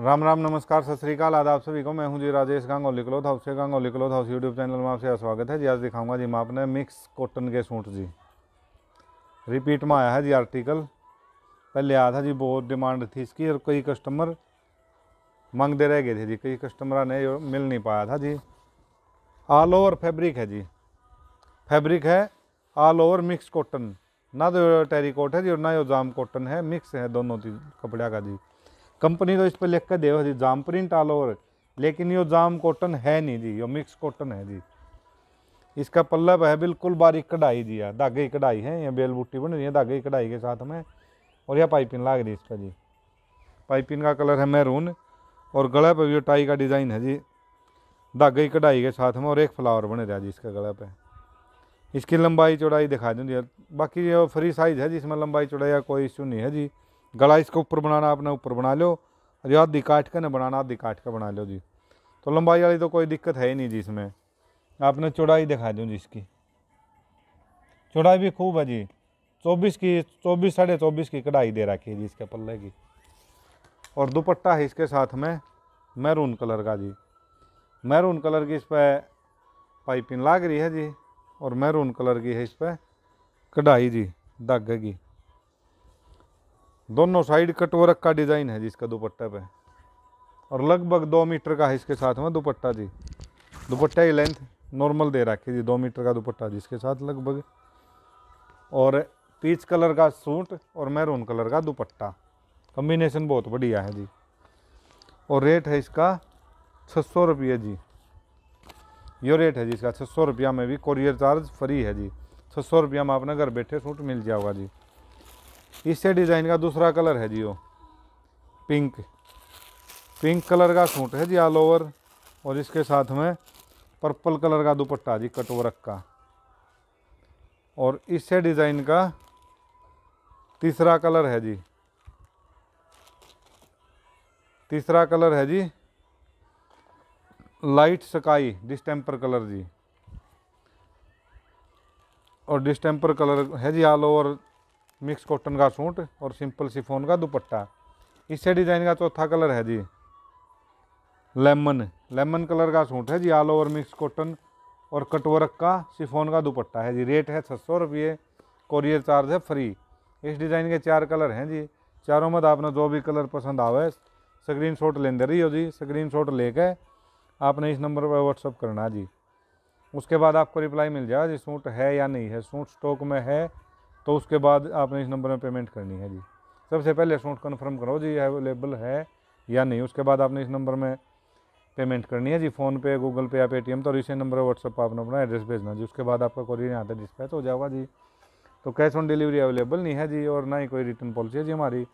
राम राम नमस्कार सत श्रीकाल आदाब सभी को मैं हूं जी राजेश गांग और लिकलोथ हाउस से गांग और लिकलोथ हाउस यूट्यूब चैनल में आपसे स्वागत है जी आज दिखाऊंगा जी मैं आपने मिक्स कॉटन के सूट जी रिपीट में आया है जी आर्टिकल पहले आया था जी बहुत डिमांड थी इसकी और कई कस्टमर मांगते रह गए थे जी कई कस्टमर ने मिल नहीं पाया था जी ऑल ओवर फैब्रिक है जी फैब्रिक है ऑल ओवर मिक्स कॉटन ना तो कोट है जी और ना जाम कॉटन है मिक्स है दोनों कपड़ा का जी कंपनी तो इस पर लिख कर दे जी जाम प्रिंट ऑल ओवर लेकिन यो जाम कॉटन है नहीं जी यो मिक्स कॉटन है जी इसका पल्लब है बिल्कुल बारीक कढ़ाई दिया धागे की कढ़ाई है या बेल बूटी बन रही है धागे की कढ़ाई के साथ में और यह पाइपिंग लाग रही है इसका जी पाइपिंग का कलर है मैरून और गले पर भी टाई का डिज़ाइन है जी धागे की कढ़ाई के साथ में और एक फ्लावर बने रहा जी इसका गले पर इसकी लंबाई चौड़ाई दिखा दूँ बाकी ये फ्री साइज़ है जिसमें लंबाई चौड़ाई का कोई इश्यू नहीं है जी गला इसको ऊपर बनाना आपने ऊपर बना लो जो आधी काट के ना बनाना आधी काट के बना लो जी तो लंबाई वाली तो कोई दिक्कत है ही नहीं जी इसमें आपने चौड़ाई दिखा दूँ जी इसकी चौड़ाई भी खूब है जी चौबीस की चौबीस साढ़े चौबीस की कढ़ाई दे रखी है जी इसके पल्ले की और दुपट्टा है इसके साथ में मैरून कलर का जी मैरून कलर की इस पर पाइपिंग लाग रही है जी और मैरून कलर की है इस पर कढ़ाई जी धागे की दोनों साइड कटवर्क का डिज़ाइन है जिसका दुपट्टा पे और लगभग दो मीटर का है इसके साथ में दुपट्टा जी दुपट्टा ही लेंथ नॉर्मल दे रखी जी दो मीटर का दुपट्टा जी इसके साथ लगभग और पीच कलर का सूट और मैरून कलर का दुपट्टा कम्बिनेशन बहुत बढ़िया है जी और रेट है इसका छः सौ रुपये जी यो रेट है जी इसका छः सौ रुपया में भी कोरियर चार्ज फ्री है जी छः सौ रुपया में आपने घर बैठे सूट मिल जाएगा जी इससे डिज़ाइन का दूसरा कलर है जी वो पिंक पिंक कलर का सूट है जी ऑल ओवर और इसके साथ में पर्पल कलर का दुपट्टा जी कटवरक का और इससे डिज़ाइन का तीसरा कलर है जी तीसरा कलर है जी लाइट स्काई डिस्टेम्पर कलर जी और डिस्टेम्पर कलर है जी ऑल ओवर मिक्स कॉटन का सूट और सिंपल सिफोन का दुपट्टा इससे डिज़ाइन का चौथा कलर है जी लेमन लेमन कलर का सूट है जी ऑल ओवर मिक्स कॉटन और कटवर्क का सिफोन का दुपट्टा है जी रेट है छः सौ रुपये कोरियर चार्ज है फ्री इस डिज़ाइन के चार कलर हैं जी चारों में आपने जो भी कलर पसंद आवे स्क्रीन शॉट ले रही हो जी स्क्रीन शॉट लेके आपने इस नंबर पर व्हाट्सअप करना जी उसके बाद आपको रिप्लाई मिल जाएगा जी सूट है या नहीं है सूट स्टॉक में है तो उसके बाद आपने इस नंबर में पेमेंट करनी है जी सबसे पहले अकाउंट कन्फर्म करो जी अवेलेबल है या नहीं उसके बाद आपने इस नंबर में पेमेंट करनी है जी फ़ोनपे गूगल पे या पेटीएम तो इसी नंबर व्हाट्सएप व्हाट्सअप पर आपने अपना एड्रेस भेजना जी उसके बाद आपका कोरियर यहाँ तक डिस्पैच हो जाएगा जी तो कैश ऑन डिलीवरी अवेलेबल नहीं है जी और ना ही कोई रिटर्न पॉलिसी है जी हमारी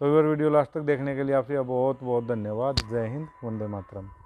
तो वीडियो लास्ट तक देखने के लिए आपसे बहुत बहुत धन्यवाद जय हिंद वंदे मातरम